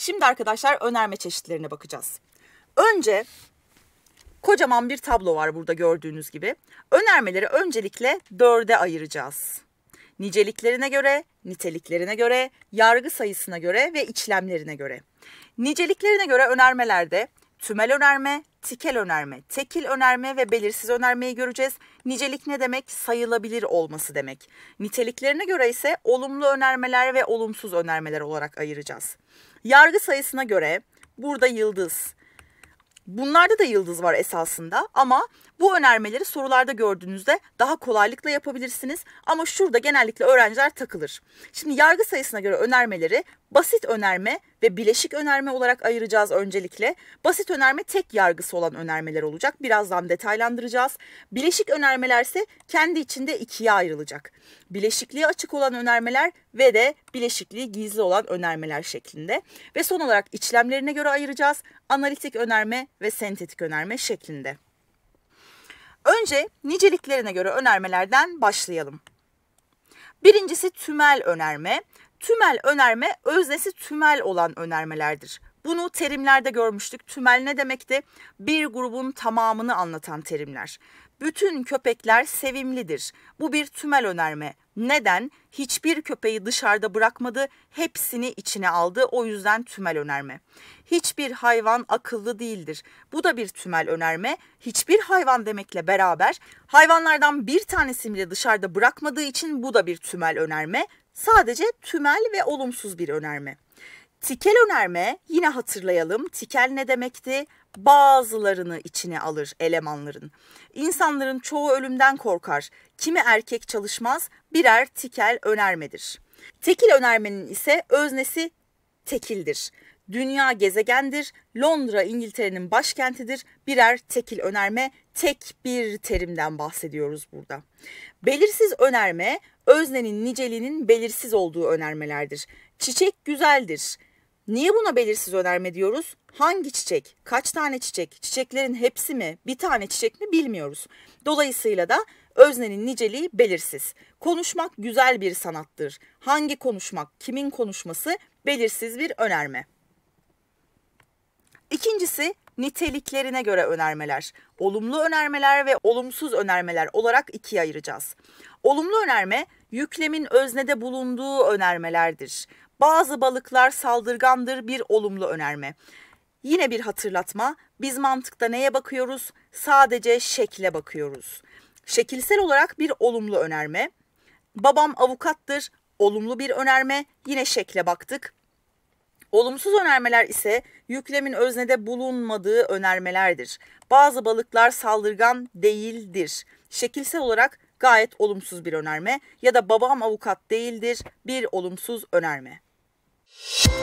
Şimdi arkadaşlar önerme çeşitlerine bakacağız. Önce kocaman bir tablo var burada gördüğünüz gibi. Önermeleri öncelikle dörde ayıracağız. Niceliklerine göre, niteliklerine göre, yargı sayısına göre ve içlemlerine göre. Niceliklerine göre önermelerde tümel önerme, tikel önerme, tekil önerme ve belirsiz önermeyi göreceğiz. Nicelik ne demek? Sayılabilir olması demek. Niteliklerine göre ise olumlu önermeler ve olumsuz önermeler olarak ayıracağız. Yargı sayısına göre burada yıldız. Bunlarda da yıldız var esasında ama bu önermeleri sorularda gördüğünüzde daha kolaylıkla yapabilirsiniz. Ama şurada genellikle öğrenciler takılır. Şimdi yargı sayısına göre önermeleri basit önerme ve bileşik önerme olarak ayıracağız öncelikle. Basit önerme tek yargısı olan önermeler olacak. Birazdan detaylandıracağız. Bileşik önermelerse kendi içinde ikiye ayrılacak. Bileşikliği açık olan önermeler ve de bileşikliği gizli olan önermeler şeklinde. Ve son olarak içlemlerine göre ayıracağız. Analitik önerme ve sentetik önerme şeklinde. Önce niceliklerine göre önermelerden başlayalım. Birincisi tümel önerme. Tümel önerme öznesi tümel olan önermelerdir. Bunu terimlerde görmüştük. Tümel ne demekti? Bir grubun tamamını anlatan terimler. Bütün köpekler sevimlidir. Bu bir tümel önerme. Neden? Hiçbir köpeği dışarıda bırakmadı, hepsini içine aldı. O yüzden tümel önerme. Hiçbir hayvan akıllı değildir. Bu da bir tümel önerme. Hiçbir hayvan demekle beraber hayvanlardan bir tanesini bile dışarıda bırakmadığı için bu da bir tümel önerme. Sadece tümel ve olumsuz bir önerme. Tikel önerme yine hatırlayalım. Tikel ne demekti? Bazılarını içine alır elemanların. İnsanların çoğu ölümden korkar. Kimi erkek çalışmaz birer tikel önermedir. Tekil önermenin ise öznesi tekildir. Dünya gezegendir, Londra İngiltere'nin başkentidir, birer tekil önerme, tek bir terimden bahsediyoruz burada. Belirsiz önerme öznenin niceliğinin belirsiz olduğu önermelerdir. Çiçek güzeldir. Niye buna belirsiz önerme diyoruz? Hangi çiçek? Kaç tane çiçek? Çiçeklerin hepsi mi? Bir tane çiçek mi bilmiyoruz. Dolayısıyla da öznenin niceliği belirsiz. Konuşmak güzel bir sanattır. Hangi konuşmak, kimin konuşması belirsiz bir önerme. İkincisi niteliklerine göre önermeler. Olumlu önermeler ve olumsuz önermeler olarak ikiye ayıracağız. Olumlu önerme yüklemin öznede bulunduğu önermelerdir. Bazı balıklar saldırgandır bir olumlu önerme. Yine bir hatırlatma. Biz mantıkta neye bakıyoruz? Sadece şekle bakıyoruz. Şekilsel olarak bir olumlu önerme. Babam avukattır. Olumlu bir önerme. Yine şekle baktık. Olumsuz önermeler ise yüklemin öznede bulunmadığı önermelerdir. Bazı balıklar saldırgan değildir. Şekilsel olarak gayet olumsuz bir önerme ya da babam avukat değildir bir olumsuz önerme. Müzik